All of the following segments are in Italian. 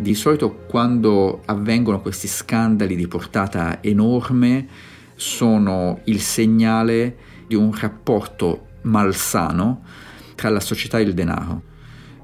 Di solito quando avvengono questi scandali di portata enorme sono il segnale di un rapporto malsano tra la società e il denaro.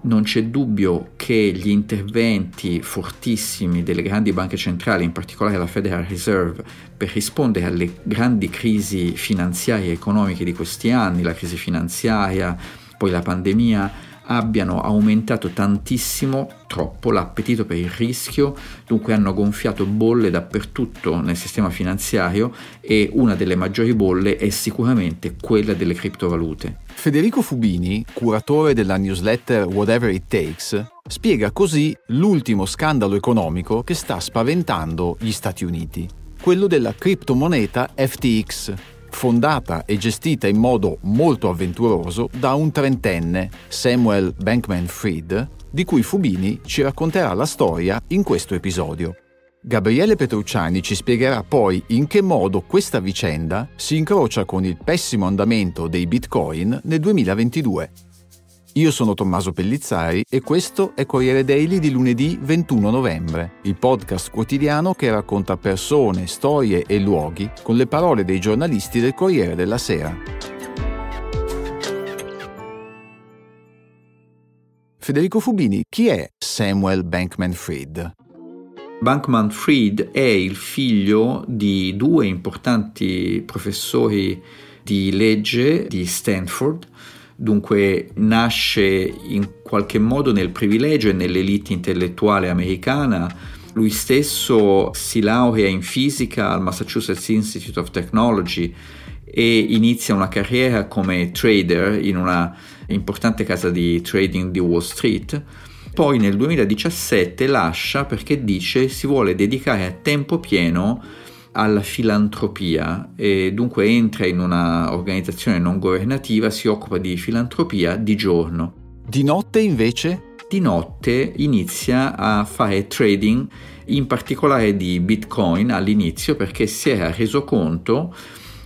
Non c'è dubbio che gli interventi fortissimi delle grandi banche centrali, in particolare la Federal Reserve, per rispondere alle grandi crisi finanziarie e economiche di questi anni, la crisi finanziaria, poi la pandemia, abbiano aumentato tantissimo, troppo, l'appetito per il rischio, dunque hanno gonfiato bolle dappertutto nel sistema finanziario e una delle maggiori bolle è sicuramente quella delle criptovalute. Federico Fubini, curatore della newsletter Whatever It Takes, spiega così l'ultimo scandalo economico che sta spaventando gli Stati Uniti, quello della criptomoneta FTX fondata e gestita in modo molto avventuroso da un trentenne, Samuel Bankman Fried, di cui Fubini ci racconterà la storia in questo episodio. Gabriele Petrucciani ci spiegherà poi in che modo questa vicenda si incrocia con il pessimo andamento dei bitcoin nel 2022 io sono Tommaso Pellizzari e questo è Corriere Daily di lunedì 21 novembre, il podcast quotidiano che racconta persone, storie e luoghi con le parole dei giornalisti del Corriere della Sera. Federico Fubini, chi è Samuel Bankman Fried? Bankman Fried è il figlio di due importanti professori di legge di Stanford Dunque nasce in qualche modo nel privilegio e nell'elite intellettuale americana. Lui stesso si laurea in fisica al Massachusetts Institute of Technology e inizia una carriera come trader in una importante casa di trading di Wall Street. Poi nel 2017 lascia perché dice si vuole dedicare a tempo pieno alla filantropia e dunque entra in una organizzazione non governativa, si occupa di filantropia di giorno. Di notte invece? Di notte inizia a fare trading, in particolare di Bitcoin all'inizio perché si era reso conto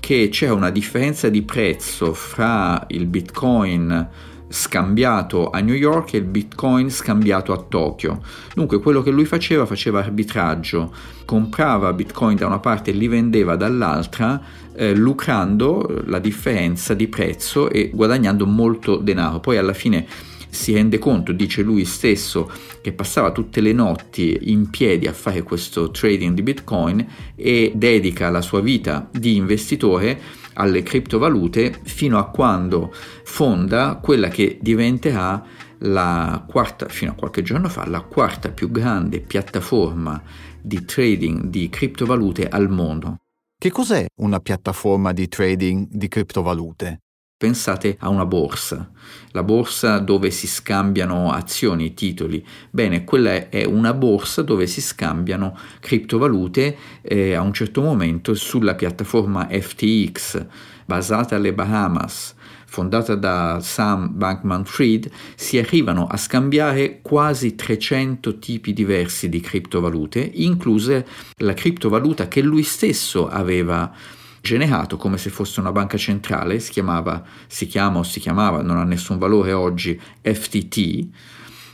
che c'era una differenza di prezzo fra il Bitcoin scambiato a New York e il bitcoin scambiato a Tokyo. Dunque quello che lui faceva faceva arbitraggio, comprava bitcoin da una parte e li vendeva dall'altra, eh, lucrando la differenza di prezzo e guadagnando molto denaro. Poi alla fine si rende conto, dice lui stesso, che passava tutte le notti in piedi a fare questo trading di bitcoin e dedica la sua vita di investitore alle criptovalute fino a quando fonda quella che diventerà la quarta, fino a qualche giorno fa, la quarta più grande piattaforma di trading di criptovalute al mondo. Che cos'è una piattaforma di trading di criptovalute? Pensate a una borsa, la borsa dove si scambiano azioni, titoli. Bene, quella è una borsa dove si scambiano criptovalute eh, a un certo momento sulla piattaforma FTX basata alle Bahamas fondata da Sam Bankman Fried, si arrivano a scambiare quasi 300 tipi diversi di criptovalute, incluse la criptovaluta che lui stesso aveva genehato come se fosse una banca centrale, si chiamava, si chiama o si chiamava, non ha nessun valore oggi, FTT,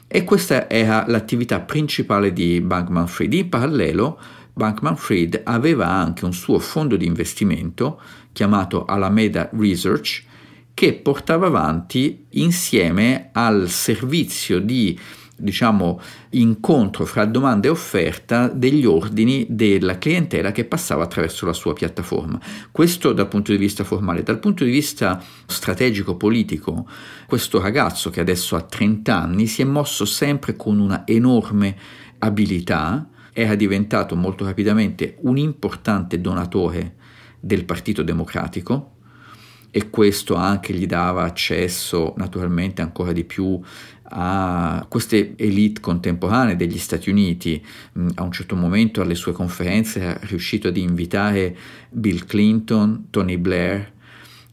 e questa era l'attività principale di Bankman Fried. In parallelo, Bankman Fried aveva anche un suo fondo di investimento chiamato Alameda Research, che portava avanti insieme al servizio di diciamo, incontro fra domanda e offerta degli ordini della clientela che passava attraverso la sua piattaforma. Questo dal punto di vista formale, dal punto di vista strategico politico, questo ragazzo che adesso ha 30 anni si è mosso sempre con una enorme abilità, era diventato molto rapidamente un importante donatore del Partito Democratico, e questo anche gli dava accesso naturalmente ancora di più a queste elite contemporanee degli Stati Uniti. Mm, a un certo momento alle sue conferenze era riuscito ad invitare Bill Clinton, Tony Blair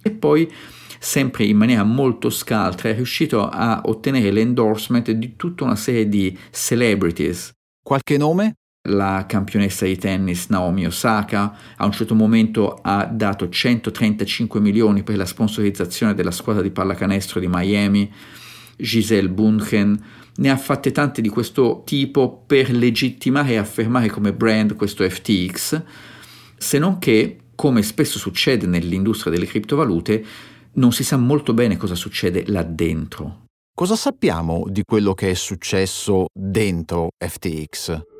e poi sempre in maniera molto scaltra è riuscito a ottenere l'endorsement di tutta una serie di celebrities. Qualche nome? la campionessa di tennis Naomi Osaka, a un certo momento ha dato 135 milioni per la sponsorizzazione della squadra di pallacanestro di Miami, Giselle Bunchen, ne ha fatte tante di questo tipo per legittimare e affermare come brand questo FTX, se non che, come spesso succede nell'industria delle criptovalute, non si sa molto bene cosa succede là dentro. Cosa sappiamo di quello che è successo dentro FTX?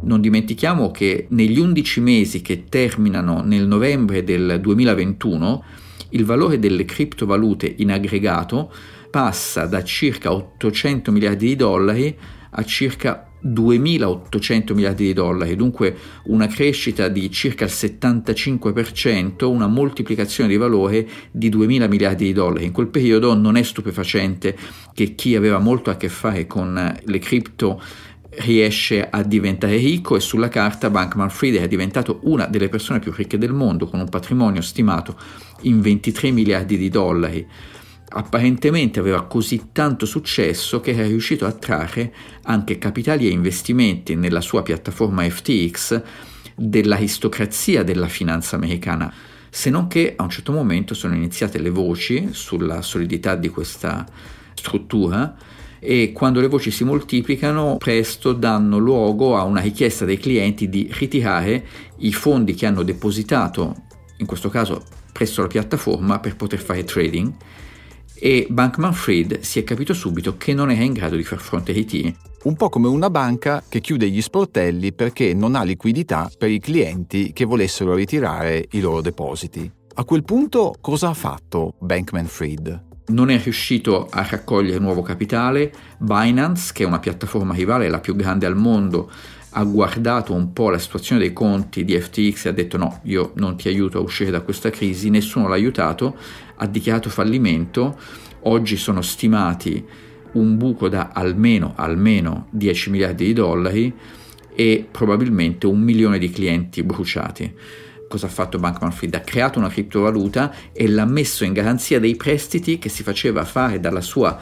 Non dimentichiamo che negli 11 mesi che terminano nel novembre del 2021 il valore delle criptovalute in aggregato passa da circa 800 miliardi di dollari a circa 2.800 miliardi di dollari, dunque una crescita di circa il 75%, una moltiplicazione di valore di 2.000 miliardi di dollari. In quel periodo non è stupefacente che chi aveva molto a che fare con le cripto riesce a diventare ricco e sulla carta Bankman Fried è diventato una delle persone più ricche del mondo con un patrimonio stimato in 23 miliardi di dollari. Apparentemente aveva così tanto successo che era riuscito a trarre anche capitali e investimenti nella sua piattaforma FTX dell'aristocrazia della finanza americana, se non che a un certo momento sono iniziate le voci sulla solidità di questa struttura e quando le voci si moltiplicano presto danno luogo a una richiesta dei clienti di ritirare i fondi che hanno depositato, in questo caso presso la piattaforma, per poter fare trading e Bankman Fried si è capito subito che non era in grado di far fronte ai tiri. Un po' come una banca che chiude gli sportelli perché non ha liquidità per i clienti che volessero ritirare i loro depositi. A quel punto cosa ha fatto Bankman Fried? non è riuscito a raccogliere nuovo capitale, Binance, che è una piattaforma rivale, la più grande al mondo, ha guardato un po' la situazione dei conti di FTX e ha detto no, io non ti aiuto a uscire da questa crisi, nessuno l'ha aiutato, ha dichiarato fallimento, oggi sono stimati un buco da almeno, almeno 10 miliardi di dollari e probabilmente un milione di clienti bruciati cosa ha fatto Bankman Fried? Ha creato una criptovaluta e l'ha messo in garanzia dei prestiti che si faceva fare dalla sua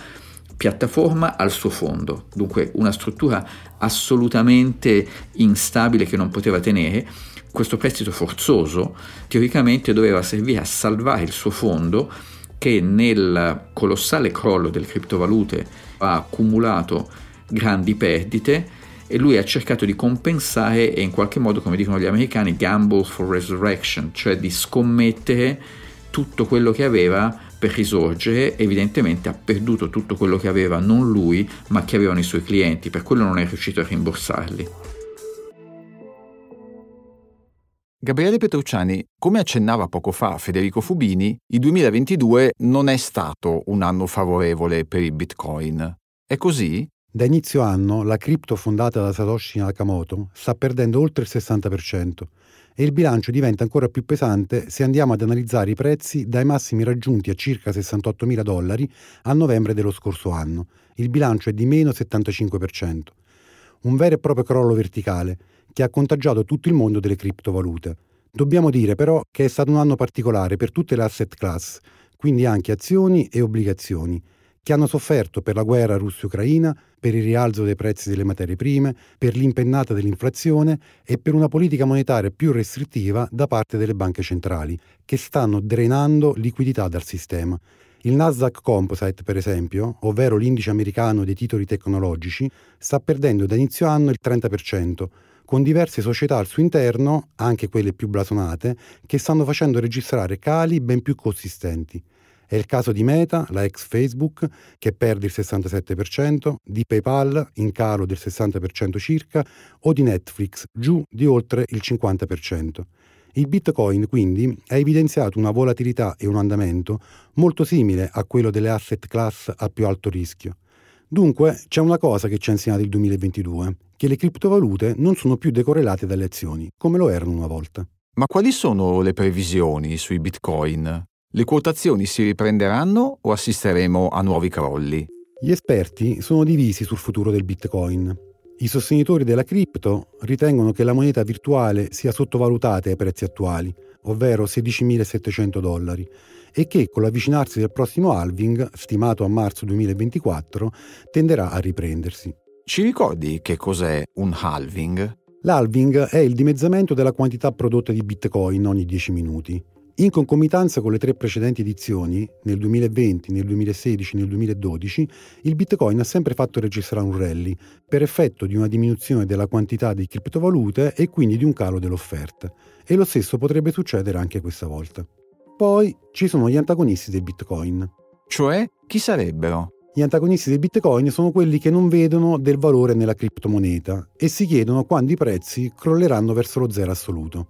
piattaforma al suo fondo, dunque una struttura assolutamente instabile che non poteva tenere. Questo prestito forzoso teoricamente doveva servire a salvare il suo fondo che nel colossale crollo delle criptovalute ha accumulato grandi perdite e lui ha cercato di compensare e in qualche modo, come dicono gli americani, gamble for resurrection, cioè di scommettere tutto quello che aveva per risorgere, evidentemente ha perduto tutto quello che aveva non lui, ma che avevano i suoi clienti, per quello non è riuscito a rimborsarli. Gabriele Petrucciani, come accennava poco fa Federico Fubini, il 2022 non è stato un anno favorevole per il Bitcoin. È così? Da inizio anno la cripto fondata da Satoshi Nakamoto sta perdendo oltre il 60% e il bilancio diventa ancora più pesante se andiamo ad analizzare i prezzi dai massimi raggiunti a circa 68 mila dollari a novembre dello scorso anno. Il bilancio è di meno 75%. Un vero e proprio crollo verticale che ha contagiato tutto il mondo delle criptovalute. Dobbiamo dire però che è stato un anno particolare per tutte le asset class, quindi anche azioni e obbligazioni che hanno sofferto per la guerra russo-ucraina, per il rialzo dei prezzi delle materie prime, per l'impennata dell'inflazione e per una politica monetaria più restrittiva da parte delle banche centrali, che stanno drenando liquidità dal sistema. Il Nasdaq Composite, per esempio, ovvero l'indice americano dei titoli tecnologici, sta perdendo da inizio anno il 30% con diverse società al suo interno, anche quelle più blasonate, che stanno facendo registrare cali ben più consistenti. È il caso di Meta, la ex Facebook, che perde il 67%, di PayPal in calo del 60% circa o di Netflix giù di oltre il 50%. Il Bitcoin quindi ha evidenziato una volatilità e un andamento molto simile a quello delle asset class a più alto rischio. Dunque c'è una cosa che ci ha insegnato il 2022, che le criptovalute non sono più decorrelate dalle azioni, come lo erano una volta. Ma quali sono le previsioni sui Bitcoin? Le quotazioni si riprenderanno o assisteremo a nuovi crolli? Gli esperti sono divisi sul futuro del Bitcoin. I sostenitori della cripto ritengono che la moneta virtuale sia sottovalutata ai prezzi attuali, ovvero 16.700 dollari, e che con l'avvicinarsi del prossimo halving, stimato a marzo 2024, tenderà a riprendersi. Ci ricordi che cos'è un halving? L'halving è il dimezzamento della quantità prodotta di Bitcoin ogni 10 minuti. In concomitanza con le tre precedenti edizioni, nel 2020, nel 2016 e nel 2012, il Bitcoin ha sempre fatto registrare un rally, per effetto di una diminuzione della quantità di criptovalute e quindi di un calo dell'offerta. E lo stesso potrebbe succedere anche questa volta. Poi ci sono gli antagonisti del Bitcoin. Cioè, chi sarebbero? Gli antagonisti del Bitcoin sono quelli che non vedono del valore nella criptomoneta e si chiedono quando i prezzi crolleranno verso lo zero assoluto.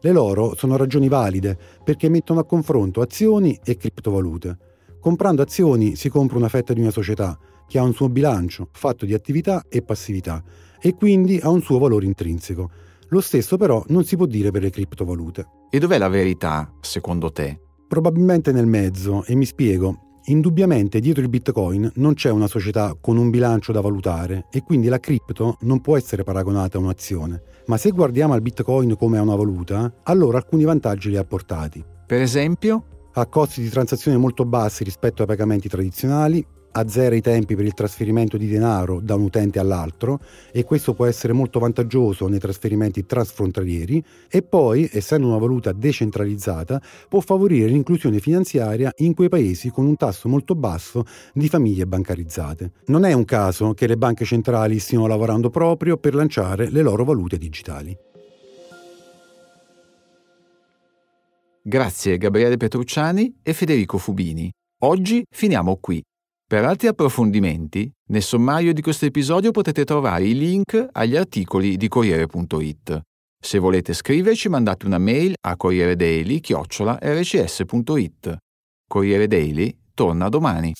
Le loro sono ragioni valide perché mettono a confronto azioni e criptovalute. Comprando azioni si compra una fetta di una società che ha un suo bilancio fatto di attività e passività e quindi ha un suo valore intrinseco. Lo stesso però non si può dire per le criptovalute. E dov'è la verità, secondo te? Probabilmente nel mezzo, e mi spiego. Indubbiamente dietro il Bitcoin non c'è una società con un bilancio da valutare e quindi la cripto non può essere paragonata a un'azione, ma se guardiamo al Bitcoin come a una valuta, allora alcuni vantaggi li ha portati. Per esempio? Ha costi di transazione molto bassi rispetto ai pagamenti tradizionali, azzera i tempi per il trasferimento di denaro da un utente all'altro e questo può essere molto vantaggioso nei trasferimenti trasfrontalieri e poi, essendo una valuta decentralizzata, può favorire l'inclusione finanziaria in quei paesi con un tasso molto basso di famiglie bancarizzate. Non è un caso che le banche centrali stiano lavorando proprio per lanciare le loro valute digitali. Grazie Gabriele Petrucciani e Federico Fubini. Oggi finiamo qui. Per altri approfondimenti, nel sommario di questo episodio potete trovare i link agli articoli di Corriere.it. Se volete scriverci mandate una mail a corriere corrieredaily.rcs.it. Corriere Daily torna domani.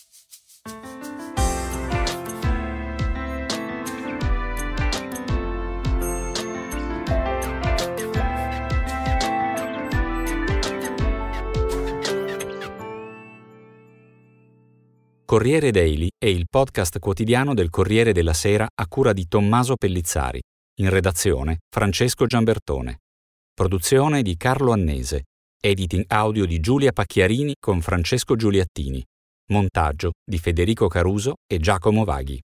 Corriere Daily è il podcast quotidiano del Corriere della Sera a cura di Tommaso Pellizzari. In redazione Francesco Giambertone. Produzione di Carlo Annese. Editing audio di Giulia Pacchiarini con Francesco Giuliattini. Montaggio di Federico Caruso e Giacomo Vaghi.